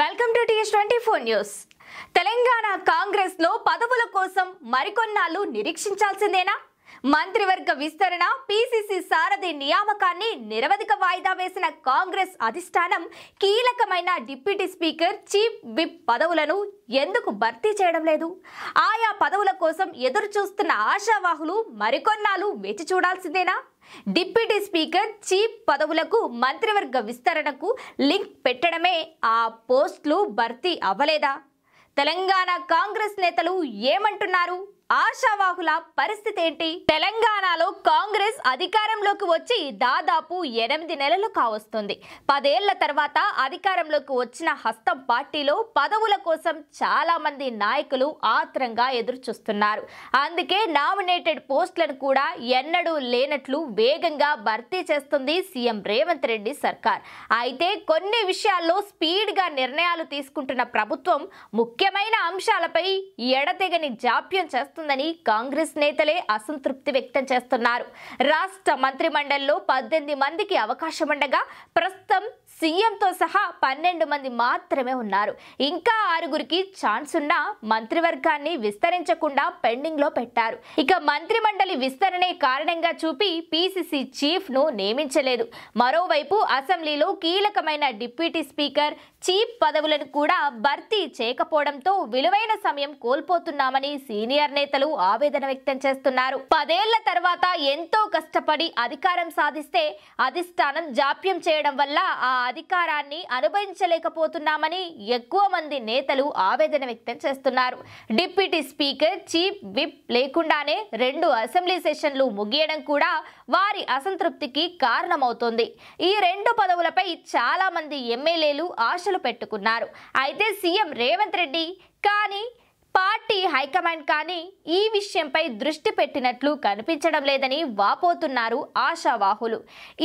welcome to TS twenty four news Telangana Congress లో పదవుల కోసం మరికొన్నాళ్ళు నిరీక్షించాల్సిందేనా మంత్రివర్గ విస్తరణ పీసీసీ సారథి నియామకాన్ని నిరవధిక వాయిదా వేసిన కాంగ్రెస్ అధిష్టానం కీలకమైన డిప్యూటీ స్పీకర్ చీఫ్ విప్ పదవులను ఎందుకు భర్తీ చేయడం లేదు ఆయా పదవుల కోసం ఎదురు చూస్తున్న ఆశావాహులు మరికొన్నాళ్ళు వేచి చూడాల్సిందేనా డిప్యూటీ స్పీకర్ చీఫ్ పదవులకు మంత్రివర్గ విస్తరణకు లింక్ పెట్టడమే ఆ పోస్టులు భర్తీ అవ్వలేదా తెలంగాణ కాంగ్రెస్ నేతలు ఏమంటున్నారు ఆశావాహుల పరిస్థితి ఏంటి తెలంగాణలో కాంగ్రెస్ అధికారంలోకి వచ్చి దాదాపు ఎనిమిది నెలలు కావస్తుంది పదేళ్ల తర్వాత అధికారంలోకి వచ్చిన హస్తం పార్టీలో పదవుల కోసం చాలా మంది నాయకులు ఆత్రంగా ఎదురు చూస్తున్నారు అందుకే నామినేటెడ్ పోస్టులను కూడా ఎన్నడూ లేనట్లు వేగంగా భర్తీ చేస్తుంది సీఎం రేవంత్ రెడ్డి సర్కార్ అయితే కొన్ని విషయాల్లో స్పీడ్గా నిర్ణయాలు తీసుకుంటున్న ప్రభుత్వం ముఖ్యమైన అంశాలపై ఎడతెగని జాప్యం చేస్తుంది వస్తుందని కాంగ్రెస్ నేతలే అసంతృప్తి వ్యక్తం చేస్తున్నారు రాష్ట్ర మంత్రి మండలిలో పద్దెనిమిది మందికి అవకాశం ఉండగా ప్రస్తుతం సీఎంతో సహా పన్నెండు మంది మాత్రమే ఉన్నారు ఇంకా ఆరుగురికి ఛాన్స్ ఉన్నా మంత్రివర్గాన్ని విస్తరించకుండా పెండింగ్ లో పెట్టారు ఇక మంత్రి మండలి విస్తరణే కారణంగా చూపి చీఫ్ చీఫ్ను నియమించలేదు మరోవైపు అసెంబ్లీలో కీలకమైన డిప్యూటీ స్పీకర్ చీఫ్ పదవులను కూడా భర్తీ చేయకపోవడంతో విలువైన సమయం కోల్పోతున్నామని సీనియర్ నేత నేతలు ఆవేదన వ్యక్తం చేస్తున్నారు పదేళ్ల తర్వాత ఎంతో కష్టపడి అధికారం సాధిస్తే అధిష్టానం జాప్యం చేయడం వల్ల ఆ అధికారాన్ని అనుభవించలేకపోతున్నామని ఎక్కువ మంది నేతలు ఆవేదన వ్యక్తం చేస్తున్నారు డిప్యూటీ స్పీకర్ చీఫ్ విప్ లేకుండానే రెండు అసెంబ్లీ సెషన్లు ముగియడం కూడా వారి అసంతృప్తికి కారణమవుతోంది ఈ రెండు పదవులపై చాలా మంది ఎమ్మెల్యేలు ఆశలు పెట్టుకున్నారు అయితే సీఎం రేవంత్ రెడ్డి కానీ పార్టీ హైకమాండ్ కానీ ఈ విషయంపై దృష్టి పెట్టినట్లు కనిపించడం లేదని వాపోతున్నారు ఆశావాహులు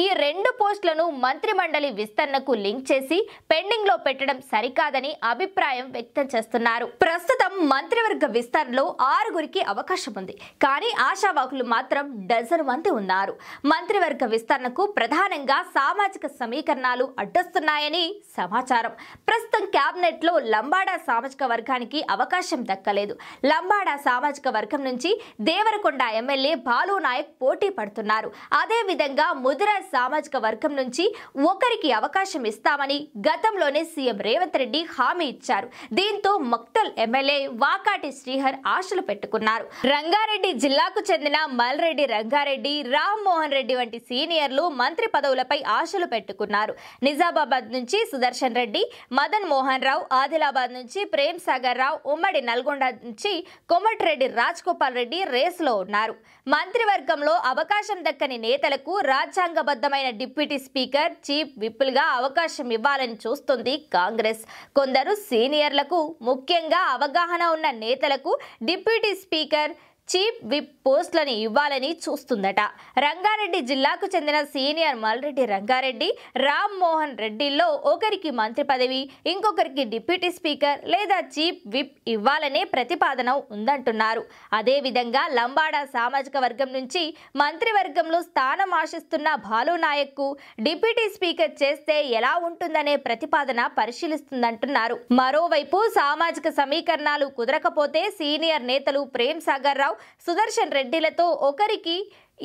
ఈ రెండు పోస్టులను మంత్రిమండలి విస్తరణకు లింక్ చేసి పెండింగ్లో పెట్టడం సరికాదని అభిప్రాయం వ్యక్తం చేస్తున్నారు ప్రస్తుతం మంత్రివర్గ విస్తరణలో ఆరుగురికి అవకాశం ఉంది కానీ ఆశావాహులు మాత్రం డజన్ మంది ఉన్నారు మంత్రివర్గ విస్తరణకు ప్రధానంగా సామాజిక సమీకరణాలు అడ్డొస్తున్నాయని సమాచారం ప్రస్తుతం క్యాబినెట్లో లంబాడా సామాజిక వర్గానికి అవకాశం దక్కలేదు లంబాడ సామాజిక వర్గం నుంచి దేవరకొండ ఎమ్మెల్యే బాలు నాయక్ పోటీ పడుతున్నారు అదేవిధంగా ముదిర సామాజిక వర్గం నుంచి ఒకరికి అవకాశం ఇస్తామని గతంలోనే సీఎం రేవంత్ రెడ్డి హామీ ఇచ్చారు దీంతో మక్తల్ ఎమ్మెల్యే వాకాటి శ్రీహర్ ఆశలు పెట్టుకున్నారు రంగారెడ్డి జిల్లాకు చెందిన మల్రెడ్డి రంగారెడ్డి రామ్మోహన్ రెడ్డి వంటి సీనియర్లు మంత్రి పదవులపై ఆశలు పెట్టుకున్నారు నిజామాబాద్ నుంచి సుదర్శన్ రెడ్డి మదన్ మోహన్ రావు ఆదిలాబాద్ నుంచి ప్రేమ్ సాగర్ రావు ఉమ్మడి నల్గొండ నల్గొండ నుంచి కోమటిరెడ్డి రాజ్గోపాల్ రెడ్డి రేసులో ఉన్నారు మంత్రివర్గంలో అవకాశం దక్కని నేతలకు రాజ్యాంగబద్ధమైన డిప్యూటీ స్పీకర్ చీఫ్ విప్పులుగా అవకాశం ఇవ్వాలని చూస్తుంది కాంగ్రెస్ కొందరు సీనియర్లకు ముఖ్యంగా అవగాహన ఉన్న నేతలకు డిప్యూటీ స్పీకర్ చీఫ్ విప్ పోస్టులను ఇవ్వాలని చూస్తుందట రంగారెడ్డి జిల్లాకు చెందిన సీనియర్ మల్రెడ్డి రంగారెడ్డి రామ్మోహన్ రెడ్డిల్లో ఒకరికి మంత్రి పదవి ఇంకొకరికి డిప్యూటీ స్పీకర్ లేదా చీఫ్ విప్ ఇవ్వాలనే ప్రతిపాదన ఉందంటున్నారు అదేవిధంగా లంబాడా సామాజిక వర్గం నుంచి మంత్రివర్గంలో స్థానం ఆశిస్తున్న భాలు నాయక్కు డిప్యూటీ స్పీకర్ చేస్తే ఎలా ఉంటుందనే ప్రతిపాదన పరిశీలిస్తుందంటున్నారు మరోవైపు సామాజిక సమీకరణాలు కుదరకపోతే సీనియర్ నేతలు ప్రేమ్ సాగర్ రావు సుదర్శన్ రెడ్డిలతో ఒకరికి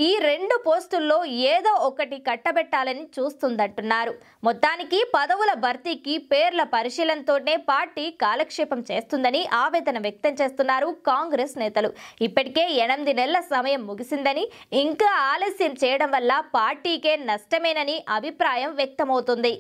ఈ రెండు పోస్టుల్లో ఏదో ఒకటి కట్టబెట్టాలని చూస్తుందంటున్నారు మొత్తానికి పదవుల భర్తీకి పేర్ల పరిశీలనతోనే పార్టీ కాలక్షేపం చేస్తుందని ఆవేదన వ్యక్తం చేస్తున్నారు కాంగ్రెస్ నేతలు ఇప్పటికే ఎనిమిది నెలల సమయం ముగిసిందని ఇంకా ఆలస్యం చేయడం వల్ల పార్టీకే నష్టమేనని అభిప్రాయం వ్యక్తమవుతుంది